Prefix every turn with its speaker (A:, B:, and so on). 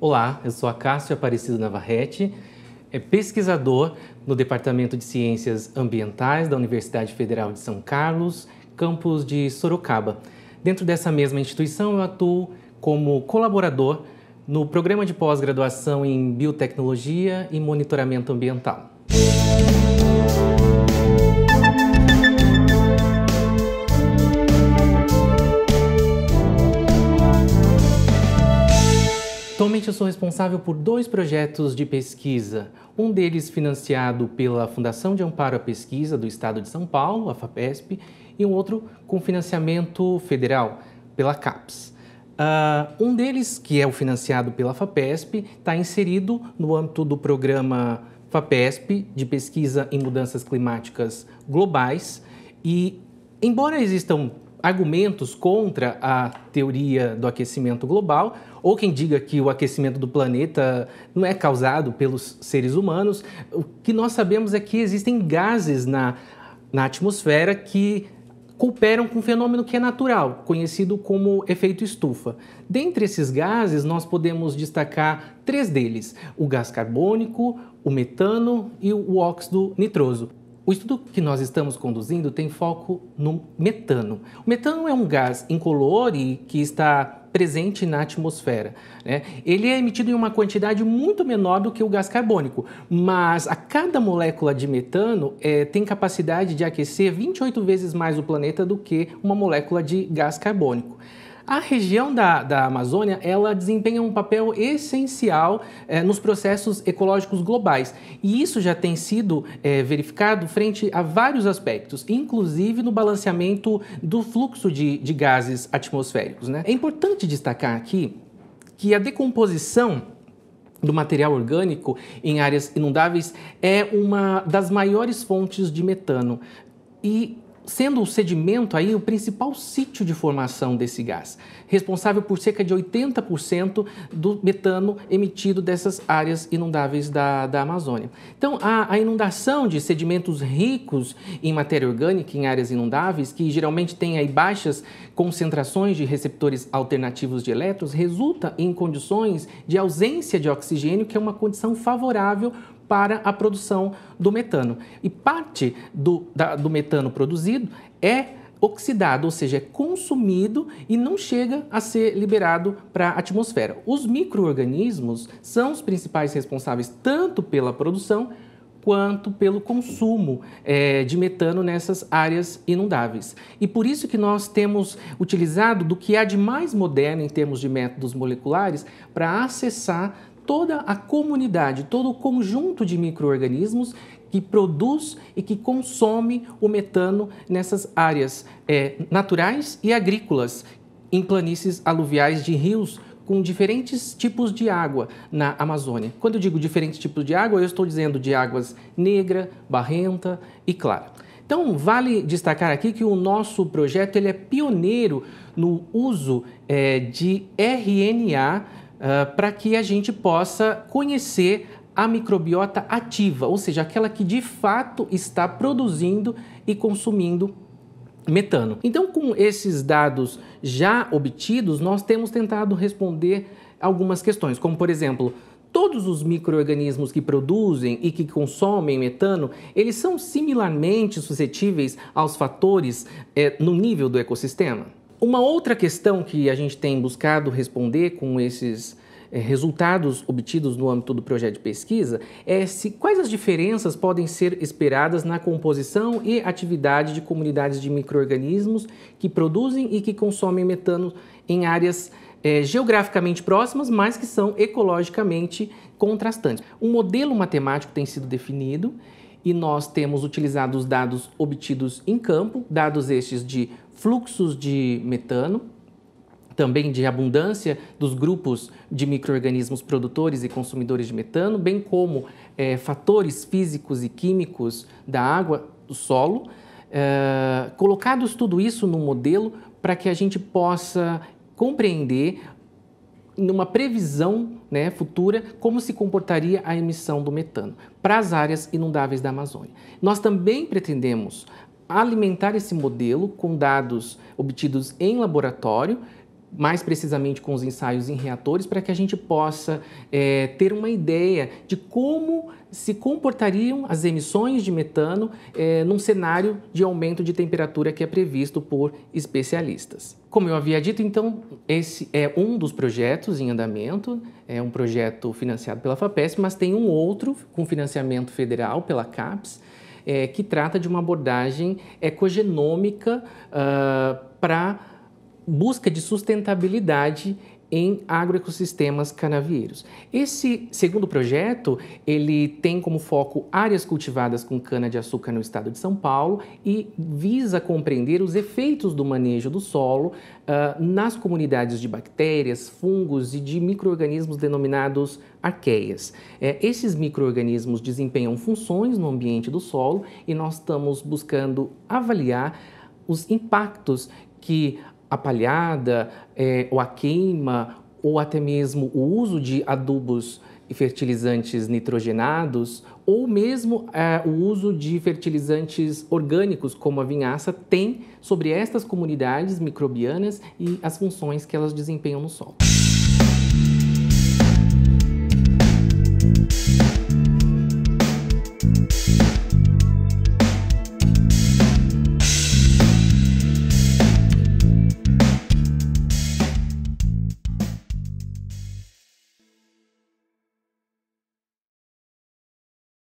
A: Olá, eu sou a Cássio Aparecido Navarrete, é pesquisador no Departamento de Ciências Ambientais da Universidade Federal de São Carlos, campus de Sorocaba. Dentro dessa mesma instituição, eu atuo como colaborador no programa de pós-graduação em Biotecnologia e Monitoramento Ambiental. eu sou responsável por dois projetos de pesquisa. Um deles financiado pela Fundação de Amparo à Pesquisa do Estado de São Paulo, a FAPESP, e um outro com financiamento federal, pela CAPES. Uh, um deles, que é o financiado pela FAPESP, está inserido no âmbito do programa FAPESP de pesquisa em mudanças climáticas globais. E, embora existam argumentos contra a teoria do aquecimento global, ou quem diga que o aquecimento do planeta não é causado pelos seres humanos. O que nós sabemos é que existem gases na, na atmosfera que cooperam com um fenômeno que é natural, conhecido como efeito estufa. Dentre esses gases, nós podemos destacar três deles: o gás carbônico, o metano e o óxido nitroso. O estudo que nós estamos conduzindo tem foco no metano. O metano é um gás incolor e que está presente na atmosfera. Né? Ele é emitido em uma quantidade muito menor do que o gás carbônico, mas a cada molécula de metano é, tem capacidade de aquecer 28 vezes mais o planeta do que uma molécula de gás carbônico. A região da, da Amazônia ela desempenha um papel essencial é, nos processos ecológicos globais e isso já tem sido é, verificado frente a vários aspectos, inclusive no balanceamento do fluxo de, de gases atmosféricos. Né? É importante destacar aqui que a decomposição do material orgânico em áreas inundáveis é uma das maiores fontes de metano. E sendo o sedimento aí o principal sítio de formação desse gás, responsável por cerca de 80% do metano emitido dessas áreas inundáveis da, da Amazônia. Então, a, a, inundação de sedimentos ricos em matéria orgânica em áreas inundáveis, que geralmente têm aí baixas concentrações de receptores alternativos de elétrons, resulta em condições de ausência de oxigênio, que é uma condição favorável para a produção do metano. E parte do, da, do metano produzido é oxidado, ou seja, é consumido e não chega a ser liberado para a atmosfera. Os micro-organismos são os principais responsáveis tanto pela produção quanto pelo consumo é, de metano nessas áreas inundáveis. E por isso que nós temos utilizado do que há de mais moderno em termos de métodos moleculares para acessar toda a comunidade, todo o conjunto de micro-organismos que produz e que consome o metano nessas áreas é, naturais e agrícolas, em planícies aluviais de rios com diferentes tipos de água na Amazônia. Quando eu digo diferentes tipos de água, eu estou dizendo de águas negra, barrenta e clara. Então, vale destacar aqui que o nosso projeto ele é pioneiro no uso é, de RNA ah, para que a gente possa conhecer a microbiota ativa, ou seja, aquela que de fato está produzindo e consumindo metano. Então, com esses dados já obtidos, nós temos tentado responder algumas questões, como por exemplo, todos os microorganismos que produzem e que consomem metano, eles são similarmente suscetíveis aos fatores eh, no nível do ecossistema? Uma outra questão que a gente tem buscado responder com esses eh, resultados obtidos no âmbito do projeto de pesquisa é se quais as diferenças podem ser esperadas na composição e atividade de comunidades de microrganismos que produzem e que consomem metano em áreas é, geograficamente próximas, mas que são ecologicamente contrastantes. Um modelo matemático tem sido definido e nós temos utilizado os dados obtidos em campo, dados estes de fluxos de metano, também de abundância dos grupos de microrganismos produtores e consumidores de metano, bem como é, fatores físicos e químicos da água, do solo. É, colocados tudo isso num modelo para que a gente possa compreender numa previsão né, futura como se comportaria a emissão do metano para as áreas inundáveis da Amazônia. Nós também pretendemos alimentar esse modelo com dados obtidos em laboratório, mais precisamente com os ensaios em reatores, para que a gente possa é, ter uma ideia de como se comportariam as emissões de metano é, num cenário de aumento de temperatura que é previsto por especialistas. Como eu havia dito, então, esse é um dos projetos em andamento, é um projeto financiado pela FAPESP, mas tem um outro com financiamento federal pela CAPES, é, que trata de uma abordagem ecogenômica uh, ah, para busca de sustentabilidade em agroecossistemas canavieiros. Esse segundo projeto, ele tem como foco áreas cultivadas com cana-de-açúcar no estado de São Paulo e visa compreender os efeitos do manejo do solo uh, nas comunidades de bactérias, fungos e de micro-organismos denominados arqueias. É, esses micro-organismos desempenham funções no ambiente do solo e nós estamos buscando avaliar os impactos que a palhada, é, ou a queima, ou até mesmo o uso de adubos e fertilizantes nitrogenados, ou mesmo é, o uso de fertilizantes orgânicos, como a vinhaça, tem sobre estas comunidades microbianas e as funções que elas desempenham no solo.